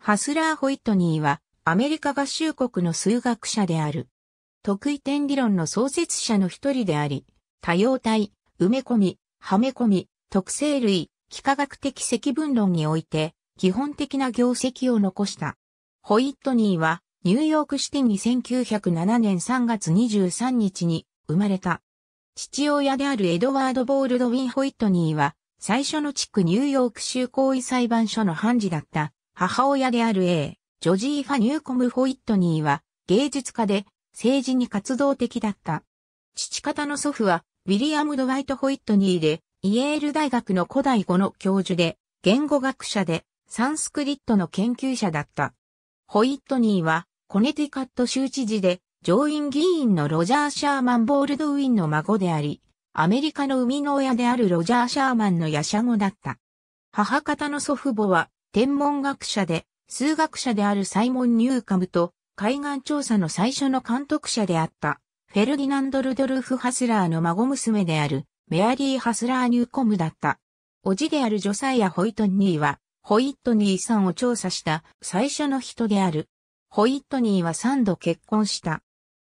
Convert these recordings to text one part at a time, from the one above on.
ハスラー・ホイットニーはアメリカ合衆国の数学者である。得意点理論の創設者の一人であり、多様体、埋め込み、はめ込み、特性類、幾何学的積分論において、基本的な業績を残した。ホイットニーは、ニューヨークシティに1907年3月23日に生まれた。父親であるエドワード・ボールドウィン・ホイットニーは、最初の地区ニューヨーク州行為裁判所の判事だった母親である A、ジョジーファ・ニューコム・ホイットニーは芸術家で政治に活動的だった。父方の祖父はウィリアム・ドワイト・ホイットニーで、イエール大学の古代語の教授で、言語学者で、サンスクリットの研究者だった。ホイットニーは、コネティカット州知事で、上院議員のロジャー・シャーマン・ボールドウィンの孫であり、アメリカの生みの親であるロジャー・シャーマンのヤシャ語だった。母方の祖父母は、天文学者で、数学者であるサイモン・ニューカムと、海岸調査の最初の監督者であった、フェルディナンド・ルドルフ・ハスラーの孫娘である、メアリー・ハスラー・ニューコムだった。おじであるジョサイア・ホイトニーは、ホイットニーさんを調査した最初の人である。ホイットニーは3度結婚した。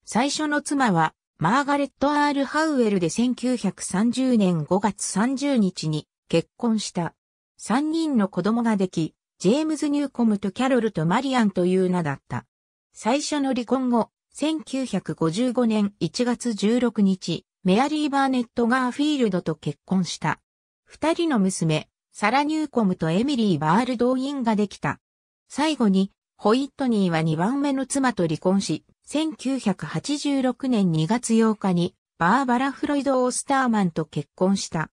最初の妻は、マーガレット・アール・ハウエルで1930年5月30日に結婚した。3人の子供ができ、ジェームズ・ニューコムとキャロルとマリアンという名だった。最初の離婚後、1955年1月16日、メアリー・バーネット・ガーフィールドと結婚した。二人の娘、サラ・ニューコムとエミリー・バール・ドーインができた。最後に、ホイットニーは2番目の妻と離婚し、1986年2月8日に、バーバラ・フロイド・オースターマンと結婚した。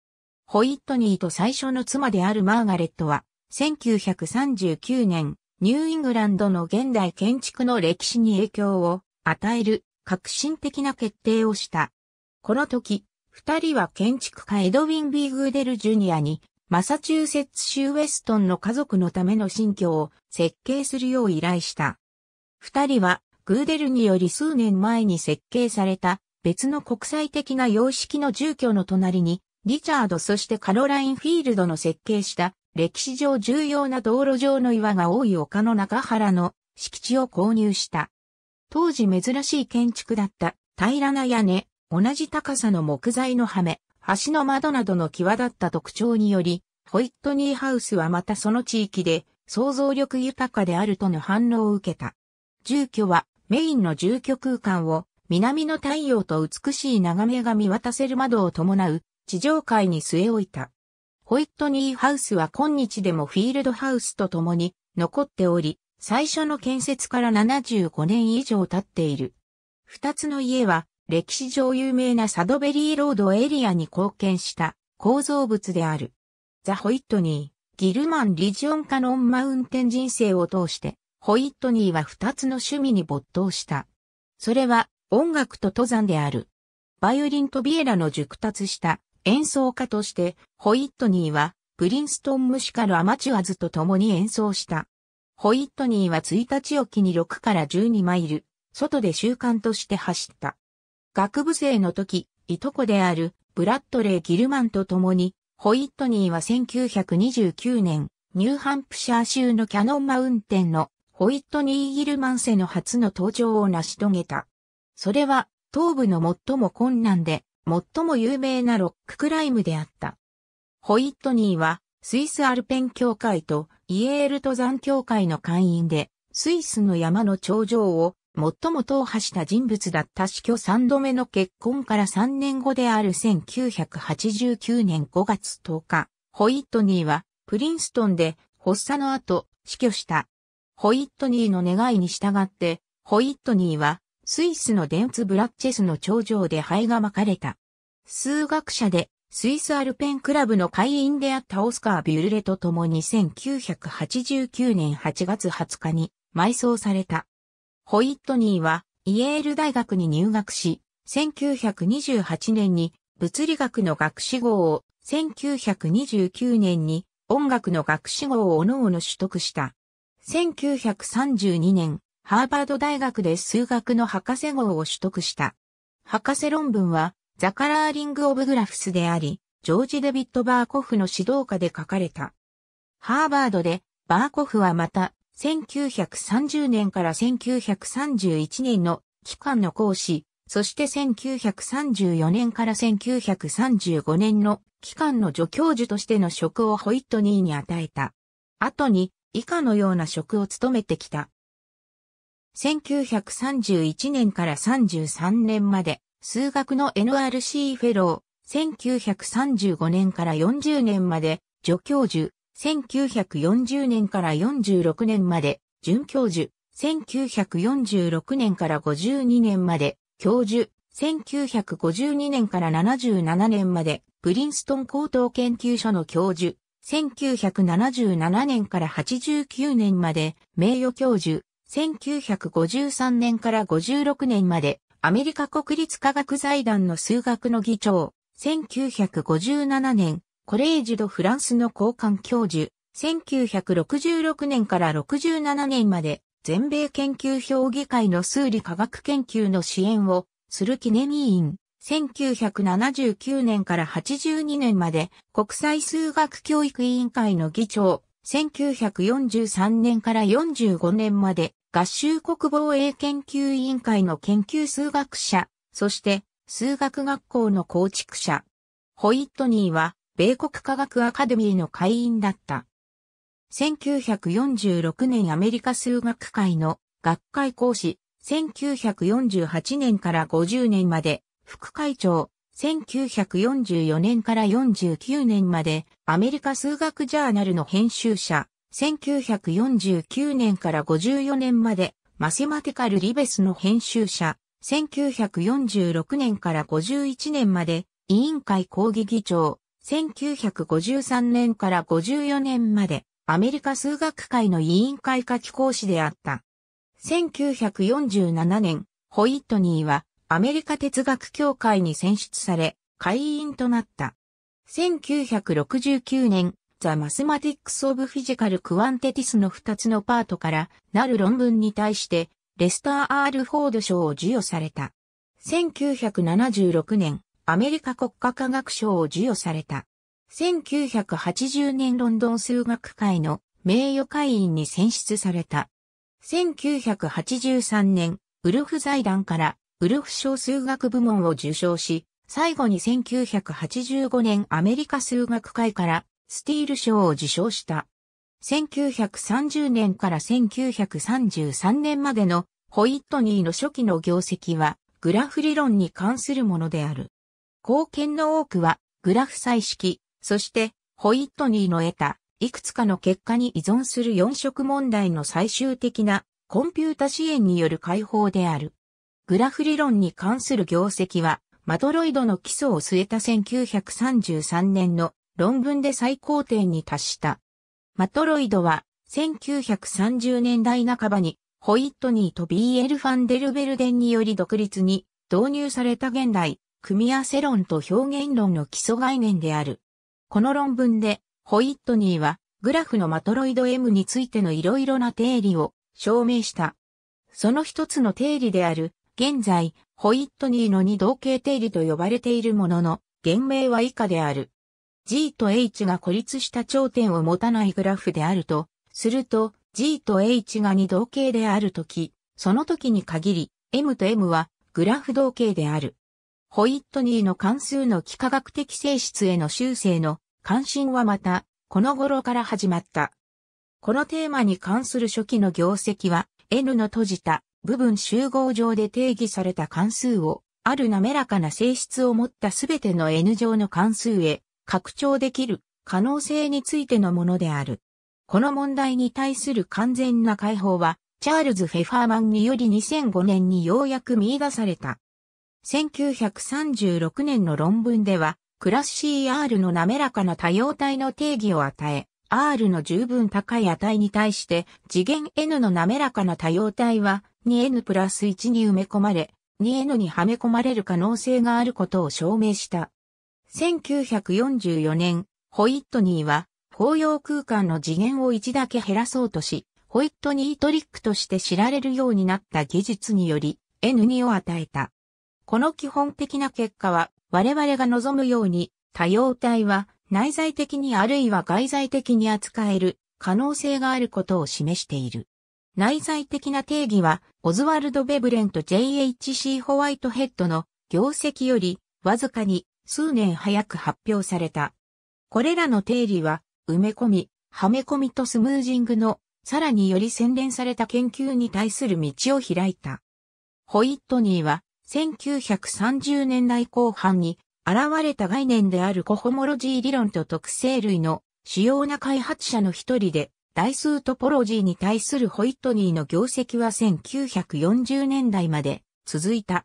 ホイットニーと最初の妻であるマーガレットは、1939年、ニューイングランドの現代建築の歴史に影響を与える革新的な決定をした。この時、二人は建築家エドウィン・ビー・グーデル・ジュニアに、マサチューセッツ州ウェストンの家族のための新居を設計するよう依頼した。二人は、グーデルにより数年前に設計された別の国際的な様式の住居の隣にリチャードそしてカロライン・フィールドの設計した歴史上重要な道路上の岩が多い丘の中原の敷地を購入した。当時珍しい建築だった平らな屋根、同じ高さの木材のはめ、橋の窓などの際立った特徴により、ホイットニーハウスはまたその地域で想像力豊かであるとの反応を受けた。住居はメインの住居空間を南の太陽と美しい眺めが見渡せる窓を伴う地上界に据え置いた。ホイットニーハウスは今日でもフィールドハウスと共に残っており、最初の建設から75年以上経っている。二つの家は歴史上有名なサドベリーロードエリアに貢献した構造物である。ザ・ホイットニー、ギルマン・リジオン・カノン・マウンテン人生を通して、ホイットニーは二つの趣味に没頭した。それは音楽と登山である。バイオリンとビエラの熟達した演奏家として、ホイットニーは、プリンストンムシカルアマチュアズと共に演奏した。ホイットニーは1日おきに6から12マイル、外で習慣として走った。学部生の時、いとこであるブラッドレイ・ギルマンと共に、ホイットニーは1929年、ニューハンプシャー州のキャノンマウンテンのホイットニー・ギルマンセの初の登場を成し遂げた。それは、東部の最も困難で最も有名なロッククライムであった。ホイットニーは、スイスアルペン協会とイエール登山協会の会員で、スイスの山の頂上を最も踏破した人物だった死去3度目の結婚から3年後である1989年5月10日、ホイットニーはプリンストンで発作の後死去した。ホイットニーの願いに従って、ホイットニーはスイスのデンツブラッチェスの頂上で灰が巻かれた。数学者でスイスアルペンクラブの会員であったオスカー・ビュルレと共に1989年8月20日に埋葬された。ホイットニーはイエール大学に入学し、1928年に物理学の学士号を、1929年に音楽の学士号を各々取得した。1932年、ハーバード大学で数学の博士号を取得した。博士論文は、ザカラーリング・オブ・グラフスであり、ジョージ・デビッド・バーコフの指導下で書かれた。ハーバードで、バーコフはまた、1930年から1931年の期間の講師、そして1934年から1935年の期間の助教授としての職をホイットニーに与えた。後に以下のような職を務めてきた。1931年から33年まで、数学の NRC フェロー、1935年から40年まで、助教授、1940年から46年まで、准教授、1946年から52年まで、教授、1952年から77年まで、プリンストン高等研究所の教授、1977年から89年まで、名誉教授、1953年から56年まで、アメリカ国立科学財団の数学の議長、1957年、コレージュド・フランスの交換教授、1966年から67年まで、全米研究評議会の数理科学研究の支援をする記念委員、1979年から82年まで国際数学教育委員会の議長、1943年から45年まで合衆国防衛研究委員会の研究数学者、そして数学学校の構築者。ホイットニーは米国科学アカデミーの会員だった。1946年アメリカ数学会の学会講師、1948年から50年まで副会長、1944年から49年までアメリカ数学ジャーナルの編集者、1949年から54年までマセマティカル・リベスの編集者、1946年から51年まで委員会講義議長、1953年から54年までアメリカ数学会の委員会書き講師であった。1947年、ホイットニーはアメリカ哲学協会に選出され、会員となった。1969年、ザ・マスマティックス・オブ・フィジカル・クワンテティスの2つのパートからなる論文に対して、レスター・アール・フォード賞を授与された。1976年、アメリカ国家科学賞を授与された。1980年ロンドン数学会の名誉会員に選出された。1983年、ウルフ財団からウルフ賞数学部門を受賞し、最後に1985年アメリカ数学会からスティール賞を受賞した。1930年から1933年までのホイットニーの初期の業績はグラフ理論に関するものである。貢献の多くはグラフ彩式、そしてホイットニーの得たいくつかの結果に依存する4色問題の最終的なコンピュータ支援による解放である。グラフ理論に関する業績は、マトロイドの基礎を据えた1933年の論文で最高点に達した。マトロイドは、1930年代半ばに、ホイットニーと BL ファンデルベルデンにより独立に導入された現代、組み合わせ論と表現論の基礎概念である。この論文で、ホイットニーは、グラフのマトロイド M についてのいろいろな定理を証明した。その一つの定理である現在、ホイットニーの二同型定理と呼ばれているものの、原名は以下である。G と H が孤立した頂点を持たないグラフであると、すると G と H が二同型であるとき、その時に限り M と M はグラフ同型である。ホイットニーの関数の幾何学的性質への修正の関心はまた、この頃から始まった。このテーマに関する初期の業績は、N の閉じた部分集合上で定義された関数を、ある滑らかな性質を持ったすべての N 乗の関数へ拡張できる可能性についてのものである。この問題に対する完全な解放は、チャールズ・フェファーマンにより2005年にようやく見出された。1936年の論文では、クラス CR の滑らかな多様体の定義を与え、R の十分高い値に対して次元 N の滑らかな多様体は 2n プラス1に埋め込まれ、2n にはめ込まれる可能性があることを証明した。1944年、ホイットニーは、公用空間の次元を1だけ減らそうとし、ホイットニートリックとして知られるようになった技術により、N2 を与えた。この基本的な結果は、我々が望むように、多様体は内在的にあるいは外在的に扱える可能性があることを示している。内在的な定義は、オズワルド・ベブレンと JHC・ ホワイトヘッドの業績より、わずかに数年早く発表された。これらの定理は、埋め込み、はめ込みとスムージングの、さらにより洗練された研究に対する道を開いた。ホイットニーは、1930年代後半に、現れた概念であるコホモロジー理論と特性類の主要な開発者の一人で、代数トポロジーに対するホイットニーの業績は1940年代まで続いた。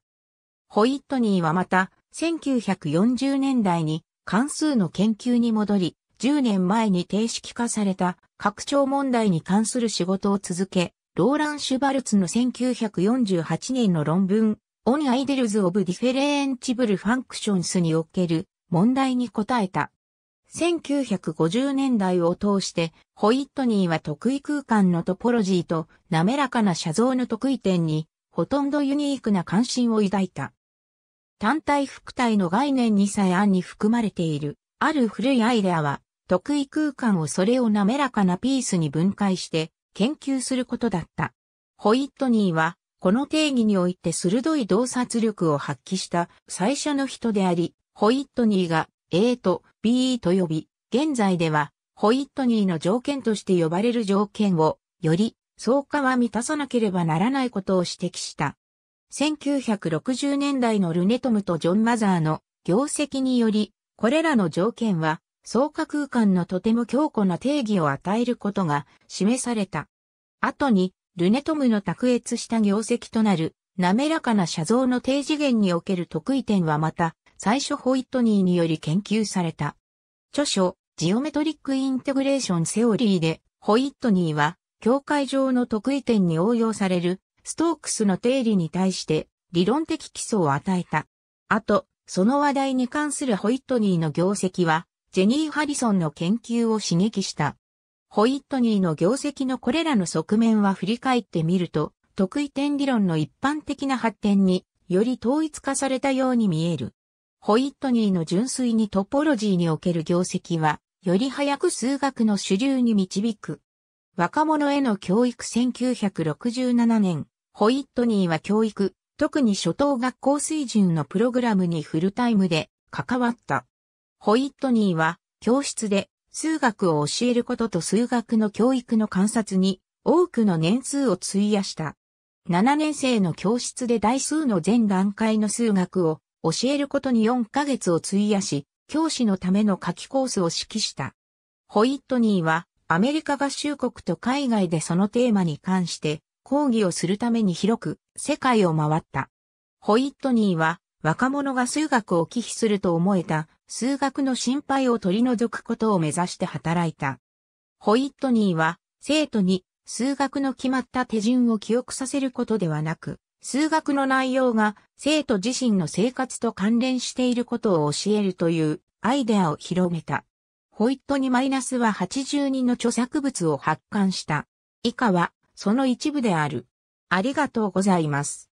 ホイットニーはまた1940年代に関数の研究に戻り、10年前に定式化された拡張問題に関する仕事を続け、ローラン・シュバルツの1948年の論文、オン・アイデルズ・オブ・ディフェレンチブル・ファンクションスにおける問題に答えた。1950年代を通して、ホイットニーは得意空間のトポロジーと滑らかな写像の得意点に、ほとんどユニークな関心を抱いた。単体副体の概念にさえ案に含まれている、ある古いアイデアは、得意空間をそれを滑らかなピースに分解して研究することだった。ホイットニーは、この定義において鋭い洞察力を発揮した最初の人であり、ホイットニーが A と B と呼び、現在ではホイットニーの条件として呼ばれる条件を、より相関は満たさなければならないことを指摘した。1960年代のルネトムとジョン・マザーの業績により、これらの条件は、相関空間のとても強固な定義を与えることが示された。後に、ルネトムの卓越した業績となる、滑らかな写像の低次元における得意点はまた、最初ホイットニーにより研究された。著書、ジオメトリックインテグレーションセオリーで、ホイットニーは、境界上の得意点に応用される、ストークスの定理に対して、理論的基礎を与えた。あと、その話題に関するホイットニーの業績は、ジェニー・ハリソンの研究を刺激した。ホイットニーの業績のこれらの側面は振り返ってみると、得意点理論の一般的な発展により統一化されたように見える。ホイットニーの純粋にトポロジーにおける業績は、より早く数学の主流に導く。若者への教育1967年、ホイットニーは教育、特に初等学校水準のプログラムにフルタイムで関わった。ホイットニーは、教室で数学を教えることと数学の教育の観察に多くの年数を費やした。7年生の教室で大数の全段階の数学を教えることに4ヶ月を費やし、教師のための夏季コースを指揮した。ホイットニーは、アメリカ合衆国と海外でそのテーマに関して講義をするために広く世界を回った。ホイットニーは若者が数学を忌避すると思えた数学の心配を取り除くことを目指して働いた。ホイットニーは生徒に数学の決まった手順を記憶させることではなく、数学の内容が生徒自身の生活と関連していることを教えるというアイデアを広めた。ホイットにマイナスは82の著作物を発刊した。以下はその一部である。ありがとうございます。